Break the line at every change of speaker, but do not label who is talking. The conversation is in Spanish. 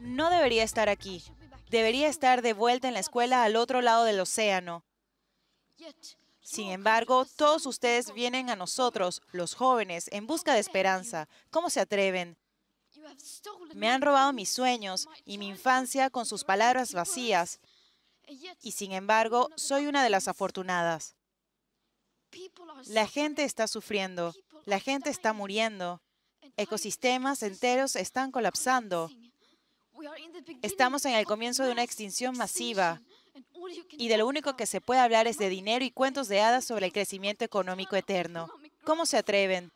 No debería estar aquí. Debería estar de vuelta en la escuela al otro lado del océano. Sin embargo, todos ustedes vienen a nosotros, los jóvenes, en busca de esperanza. ¿Cómo se atreven? Me han robado mis sueños y mi infancia con sus palabras vacías. Y sin embargo, soy una de las afortunadas. La gente está sufriendo, la gente está muriendo, ecosistemas enteros están colapsando Estamos en el comienzo de una extinción masiva y de lo único que se puede hablar es de dinero y cuentos de hadas sobre el crecimiento económico eterno. ¿Cómo se atreven?